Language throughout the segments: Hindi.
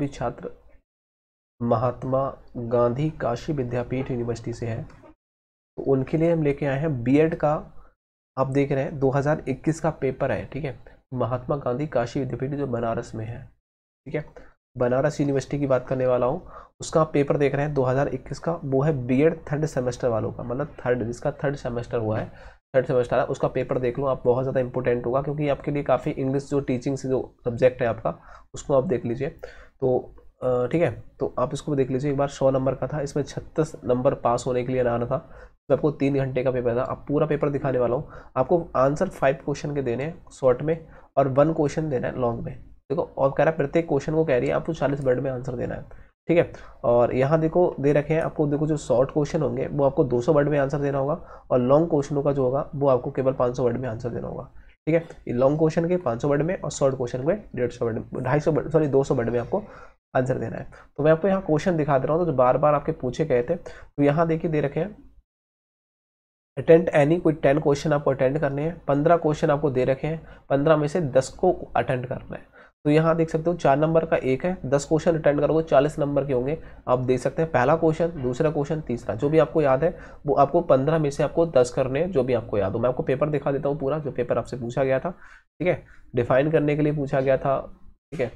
भी छात्र महात्मा गांधी काशी विद्यापीठ यूनिवर्सिटी से है तो उनके लिए हम लेके आए हैं बीएड का आप देख रहे हैं 2021 का पेपर है ठीक है महात्मा गांधी काशी विद्यापीठ जो बनारस में है ठीक है बनारस यूनिवर्सिटी की बात करने वाला हूँ उसका आप पेपर देख रहे हैं 2021 का वो है बीएड थर्ड सेमेस्टर वालों का मतलब थर्ड जिसका थर्ड सेमेस्टर हुआ है थर्ड सेमेस्टर है उसका पेपर देख लो आप बहुत ज़्यादा इंपॉर्टेंट होगा क्योंकि आपके लिए काफ़ी इंग्लिश जो टीचिंग से जो सब्जेक्ट है आपका उसको आप देख लीजिए तो ठीक है तो आप इसको देख लीजिए एक बार सौ नंबर का था इसमें छत्तीस नंबर पास होने के लिए ना था तो आपको तीन घंटे का पेपर था आप पूरा पेपर दिखाने वाला हूँ आपको आंसर फाइव क्वेश्चन के देने हैं शॉर्ट में और वन क्वेश्चन देना है लॉन्ग में देखो और कह रहा है प्रत्येक क्वेश्चन को कह रही है आपको चालीस वर्ड में आंसर देना है ठीक है और यहाँ देखो दे रखे हैं आपको देखो जो शॉर्ट क्वेश्चन होंगे वो आपको 200 वर्ड में आंसर देना होगा और लॉन्ग क्वेश्चनों का जो होगा वो आपको केवल 500 वर्ड में आंसर देना होगा ठीक है लॉन्ग क्वेश्चन के 500 वर्ड में और शॉर्ट क्वेश्चन के डेढ़ सौ वर्ड ढाई सौ सॉरी दो सौ वर्ड में आपको आंसर देना है तो मैं आपको यहाँ क्वेश्चन दिखा दे रहा हूँ तो जो बार बार आपके पूछे गए थे तो यहाँ देखिए दे रखे हैं अटेंड एनी कोई टेन क्वेश्चन आपको अटेंड करने हैं पंद्रह क्वेश्चन आपको दे रखे हैं पंद्रह में से दस को अटेंड करना है तो यहाँ देख सकते हो चार नंबर का एक है दस क्वेश्चन अटेंड करोगे चालीस नंबर के होंगे आप देख सकते हैं पहला क्वेश्चन दूसरा क्वेश्चन तीसरा जो भी आपको याद है वो आपको पंद्रह में से आपको दस करने हैं जो भी आपको याद हो मैं आपको पेपर दिखा देता हूँ पूरा जो पेपर आपसे पूछा गया था ठीक है डिफाइन करने के लिए पूछा गया था ठीक है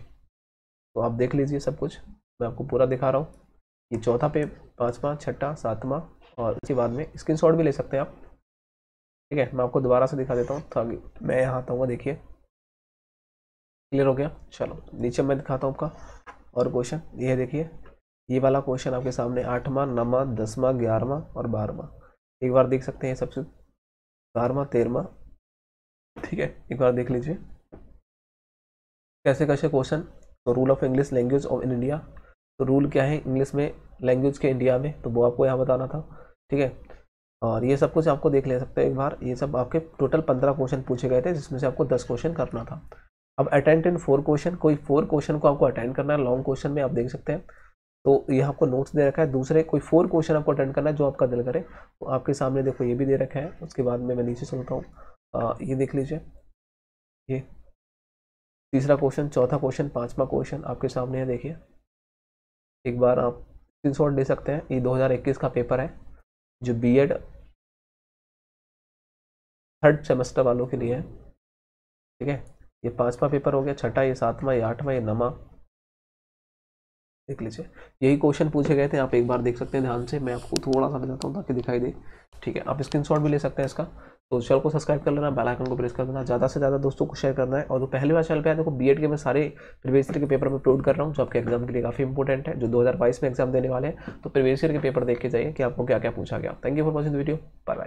तो आप देख लीजिए सब कुछ मैं आपको पूरा दिखा रहा हूँ ये चौथा पे पाँचवा छठा सातवा और उसके बाद में स्क्रीन भी ले सकते हैं आप ठीक है मैं आपको दोबारा से दिखा देता हूँ मैं यहाँ आता हूँ देखिए क्लियर हो गया चलो नीचे मैं दिखाता हूँ आपका और क्वेश्चन ये देखिए ये वाला क्वेश्चन आपके सामने आठवां नवा दसवा ग्यारहवा और बारहवा एक बार देख सकते हैं सबसे बारहवा तेरहवा ठीक है एक बार देख लीजिए कैसे कैसे क्वेश्चन तो rule of English language of in India तो रूल क्या है इंग्लिश में लैंग्वेज के इंडिया में तो वो आपको यहाँ बताना था ठीक है और ये सब कुछ आपको देख ले सकते हैं एक बार ये सब आपके टोटल पंद्रह क्वेश्चन पूछे गए थे जिसमें से आपको दस क्वेश्चन करना था अब अटेंड इन फोर क्वेश्चन कोई फोर क्वेश्चन को आपको अटेंड करना है लॉन्ग क्वेश्चन में आप देख सकते हैं तो ये आपको नोट्स दे रखा है दूसरे कोई फोर क्वेश्चन आपको अटेंड करना है जो आपका दिल करे तो आपके सामने देखो ये भी दे रखा है उसके बाद में मैं नीचे सुनता हूँ ये देख लीजिए ये तीसरा क्वेश्चन चौथा क्वेश्चन पाँचवा क्वेश्चन आपके सामने है देखिए एक बार आप स्क्रीनशॉट ले सकते हैं ये 2021 का पेपर है जो बी एड थर्ड सेमेस्टर वालों के लिए है ठीक है ये पांचवा पेपर हो गया छठा ये सातवां ये आठवां ये नवा देख लीजिए यही क्वेश्चन पूछे गए थे आप एक बार देख सकते हैं ध्यान से मैं आपको थोड़ा सा बताता हूँ ताकि दिखाई दे ठीक है आप स्क्रीनशॉट भी ले सकते हैं इसका तो चैनल को सब्सक्राइब कर लेना बेल आइकन को प्रेस कर देना ज़्यादा से ज़्यादा दोस्तों को शेयर करना है और जो पहली बार चैनल पे आए देखो एड के मैं सारे प्रीवियस ईयर के पेपर में अपलोड कर रहा हूँ जो आपके एग्जाम के लिए काफ़ी इंपॉर्टेंट है जो 2022 में एग्जाम देने वाले हैं तो प्रीवियस ईयर के पेपर देख के जाइए कि आपको क्या क्या पूछा गया thank you for watching video bye